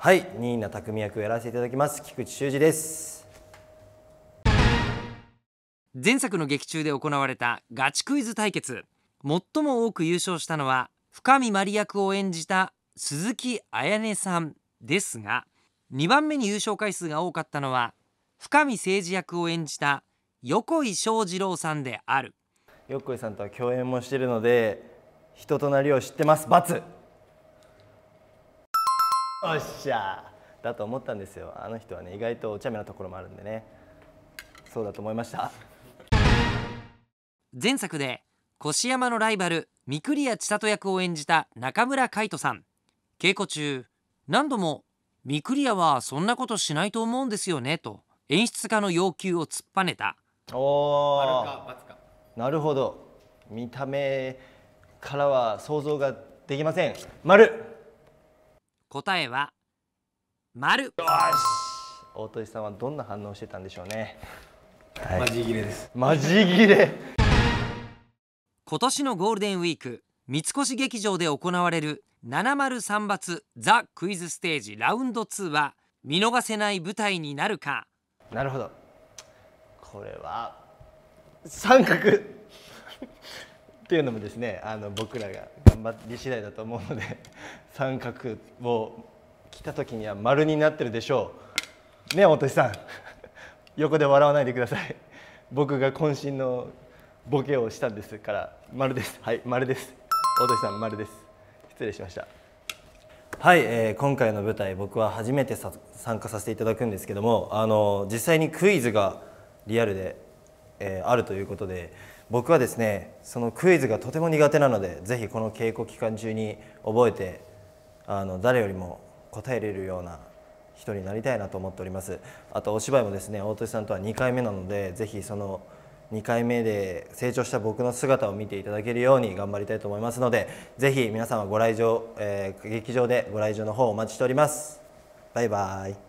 はい新名匠役をやらせていただきます菊池修司です前作の劇中で行われたガチクイズ対決最も多く優勝したのは深見まり役を演じた鈴木彩音さんですが2番目に優勝回数が多かったのは深見誠司役を演じた横井翔二郎さんである横井さんとは共演もしているので人となりを知ってます×。おっしゃだと思ったんですよあの人はね意外とお茶目なところもあるんでねそうだと思いました前作で越山のライバル御厨千里役を演じた中村海人さん稽古中何度も「御厨はそんなことしないと思うんですよね」と演出家の要求を突っぱねたおなるほど見た目からは想像ができません丸答えは丸よし大鳥さんはどんな反応してたんでしょうね、はい、マジギレですマジギレ今年のゴールデンウィーク三越劇場で行われる703罰ザ・クイズステージラウンド2は見逃せない舞台になるかなるほどこれは三角っていうのもですねあの僕らが頑張り次第だと思うので 三角を着た時には丸になってるでしょうね年さん 横で笑わないでください僕が渾身のボケをしたんですから丸ですはい丸です大年さん丸です失礼しましたはい、えー、今回の舞台僕は初めて参加させていただくんですけどもあの実際にクイズがリアルでえー、あるということで僕はですねそのクイズがとても苦手なのでぜひこの稽古期間中に覚えてあの誰よりも答えれるような人になりたいなと思っておりますあとお芝居もですね大鳥さんとは2回目なのでぜひその2回目で成長した僕の姿を見ていただけるように頑張りたいと思いますのでぜひ皆様ご来場、えー、劇場でご来場の方お待ちしておりますバイバイ